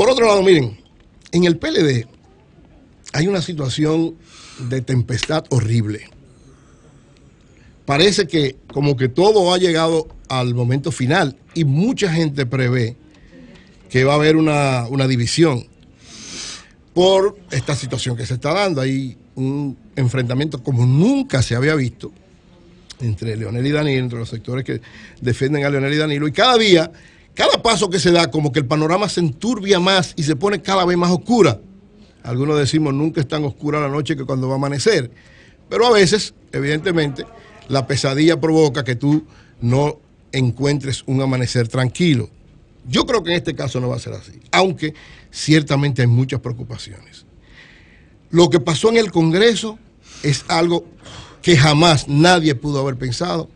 Por otro lado, miren, en el PLD hay una situación de tempestad horrible. Parece que como que todo ha llegado al momento final y mucha gente prevé que va a haber una, una división por esta situación que se está dando. Hay un enfrentamiento como nunca se había visto entre Leonel y Danilo, entre los sectores que defienden a Leonel y Danilo, y cada día cada paso que se da, como que el panorama se enturbia más y se pone cada vez más oscura. Algunos decimos, nunca es tan oscura la noche que cuando va a amanecer. Pero a veces, evidentemente, la pesadilla provoca que tú no encuentres un amanecer tranquilo. Yo creo que en este caso no va a ser así, aunque ciertamente hay muchas preocupaciones. Lo que pasó en el Congreso es algo que jamás nadie pudo haber pensado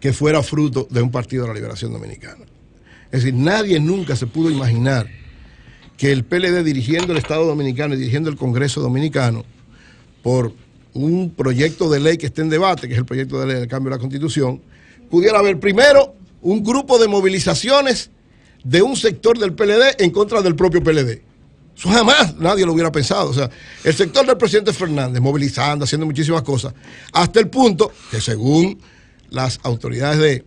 que fuera fruto de un partido de la liberación dominicana. Es decir, nadie nunca se pudo imaginar que el PLD dirigiendo el Estado Dominicano y dirigiendo el Congreso Dominicano por un proyecto de ley que está en debate, que es el proyecto de ley del cambio de la Constitución, pudiera haber primero un grupo de movilizaciones de un sector del PLD en contra del propio PLD. Eso jamás nadie lo hubiera pensado. O sea, el sector del presidente Fernández movilizando, haciendo muchísimas cosas, hasta el punto que según las autoridades de,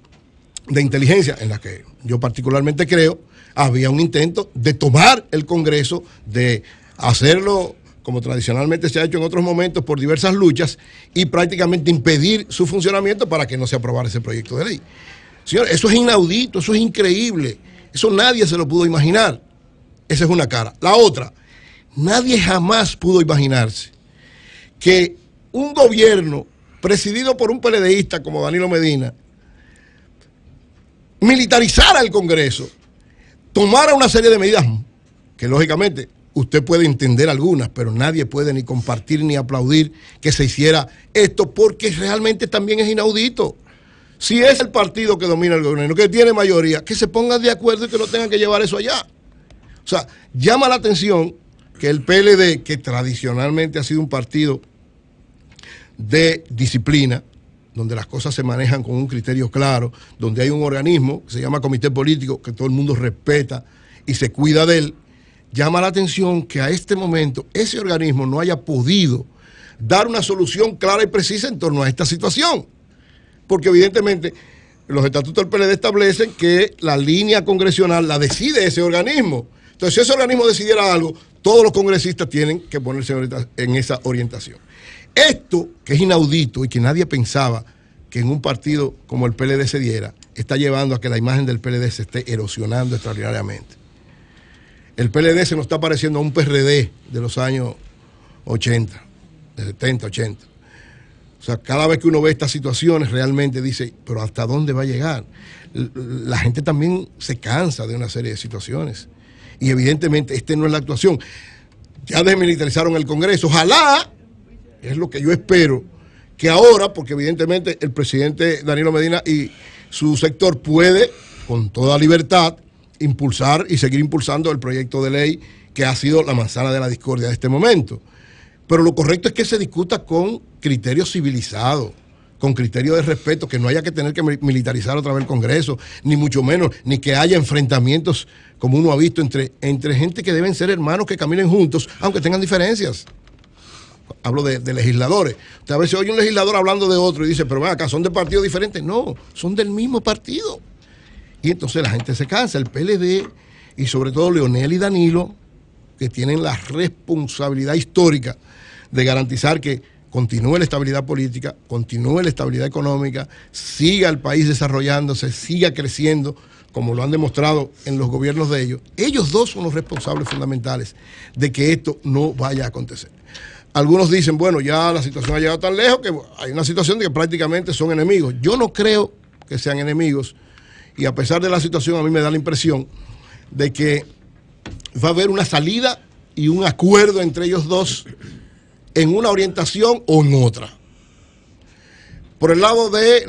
de inteligencia, en la que yo particularmente creo, había un intento de tomar el Congreso, de hacerlo como tradicionalmente se ha hecho en otros momentos por diversas luchas y prácticamente impedir su funcionamiento para que no se aprobara ese proyecto de ley. Señores, eso es inaudito, eso es increíble, eso nadie se lo pudo imaginar. Esa es una cara. La otra, nadie jamás pudo imaginarse que un gobierno presidido por un PLDista como Danilo Medina, militarizar al Congreso, tomara una serie de medidas que lógicamente usted puede entender algunas, pero nadie puede ni compartir ni aplaudir que se hiciera esto porque realmente también es inaudito. Si es el partido que domina el gobierno, que tiene mayoría, que se pongan de acuerdo y que no tengan que llevar eso allá. O sea, llama la atención que el PLD, que tradicionalmente ha sido un partido de disciplina, donde las cosas se manejan con un criterio claro, donde hay un organismo que se llama comité político, que todo el mundo respeta y se cuida de él, llama la atención que a este momento ese organismo no haya podido dar una solución clara y precisa en torno a esta situación. Porque evidentemente los estatutos del PLD establecen que la línea congresional la decide ese organismo. Entonces, si ese organismo decidiera algo, todos los congresistas tienen que ponerse en esa orientación. Esto, que es inaudito y que nadie pensaba que en un partido como el PLD se diera, está llevando a que la imagen del PLD se esté erosionando extraordinariamente. El PLD se nos está pareciendo a un PRD de los años 80, de 70, 80. O sea, cada vez que uno ve estas situaciones realmente dice, pero ¿hasta dónde va a llegar? La gente también se cansa de una serie de situaciones. Y evidentemente, esta no es la actuación. Ya desmilitarizaron el Congreso. Ojalá es lo que yo espero, que ahora, porque evidentemente el presidente Danilo Medina y su sector puede, con toda libertad, impulsar y seguir impulsando el proyecto de ley que ha sido la manzana de la discordia de este momento. Pero lo correcto es que se discuta con criterio civilizado, con criterio de respeto, que no haya que tener que militarizar otra vez el Congreso, ni mucho menos, ni que haya enfrentamientos como uno ha visto entre, entre gente que deben ser hermanos que caminen juntos, aunque tengan diferencias hablo de, legisladores. Usted a veces oye un legislador hablando de otro y dice, pero ven acá, son de partidos diferentes. No, son del mismo partido. Y entonces la gente se cansa. El PLD y sobre todo Leonel y Danilo, que tienen la responsabilidad histórica de garantizar que continúe la estabilidad política, continúe la estabilidad económica, siga el país desarrollándose, siga creciendo, como lo han demostrado en los gobiernos de ellos. Ellos dos son los responsables fundamentales de que esto no vaya a acontecer. Algunos dicen, bueno, ya la situación ha llegado tan lejos que hay una situación de que prácticamente son enemigos. Yo no creo que sean enemigos y a pesar de la situación a mí me da la impresión de que va a haber una salida y un acuerdo entre ellos dos en una orientación o en otra. Por el lado de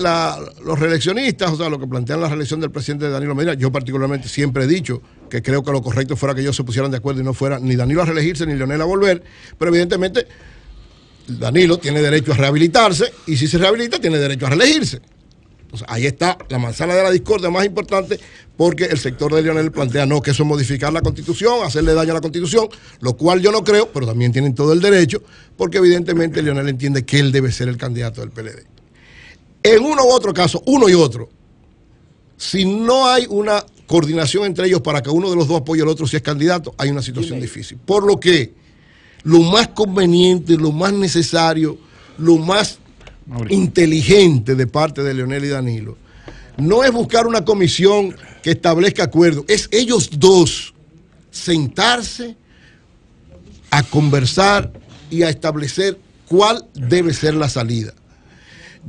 los reeleccionistas, o sea, lo que plantean la reelección del presidente Danilo Medina, yo particularmente siempre he dicho que creo que lo correcto fuera que ellos se pusieran de acuerdo y no fuera ni Danilo a reelegirse ni Leonel a volver, pero evidentemente Danilo tiene derecho a rehabilitarse y si se rehabilita tiene derecho a reelegirse. O ahí está la manzana de la discordia más importante porque el sector de Leonel plantea no, que eso es modificar la constitución, hacerle daño a la constitución, lo cual yo no creo, pero también tienen todo el derecho porque evidentemente Leonel entiende que él debe ser el candidato del PLD. En uno u otro caso, uno y otro, si no hay una coordinación entre ellos para que uno de los dos apoye al otro si es candidato, hay una situación difícil. Por lo que lo más conveniente, lo más necesario, lo más inteligente de parte de Leonel y Danilo, no es buscar una comisión que establezca acuerdos, es ellos dos sentarse a conversar y a establecer cuál debe ser la salida.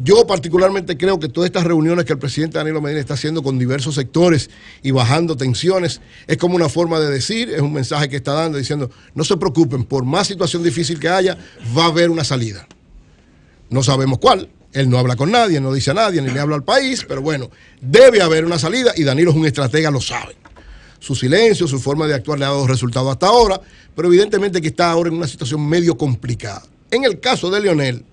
Yo particularmente creo que todas estas reuniones que el presidente Danilo Medina está haciendo con diversos sectores y bajando tensiones es como una forma de decir, es un mensaje que está dando diciendo, no se preocupen, por más situación difícil que haya, va a haber una salida. No sabemos cuál, él no habla con nadie, no dice a nadie, ni le habla al país, pero bueno, debe haber una salida y Danilo es un estratega, lo sabe. Su silencio, su forma de actuar le ha dado resultados hasta ahora, pero evidentemente que está ahora en una situación medio complicada. En el caso de Leonel,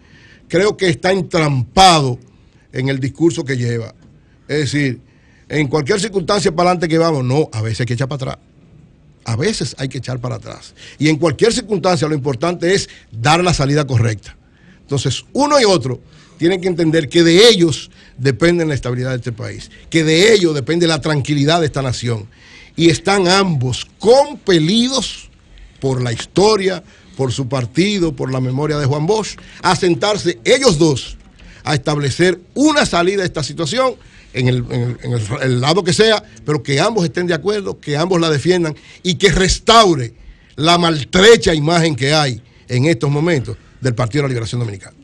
creo que está entrampado en el discurso que lleva. Es decir, en cualquier circunstancia para adelante que vamos, no, a veces hay que echar para atrás. A veces hay que echar para atrás. Y en cualquier circunstancia lo importante es dar la salida correcta. Entonces, uno y otro tienen que entender que de ellos depende la estabilidad de este país, que de ellos depende la tranquilidad de esta nación. Y están ambos compelidos por la historia, por su partido, por la memoria de Juan Bosch, a sentarse ellos dos a establecer una salida a esta situación en, el, el, lado que sea, pero que ambos estén de acuerdo, que ambos la defiendan y que restaure la maltrecha imagen que hay en estos momentos del Partido de la Liberación Dominicana.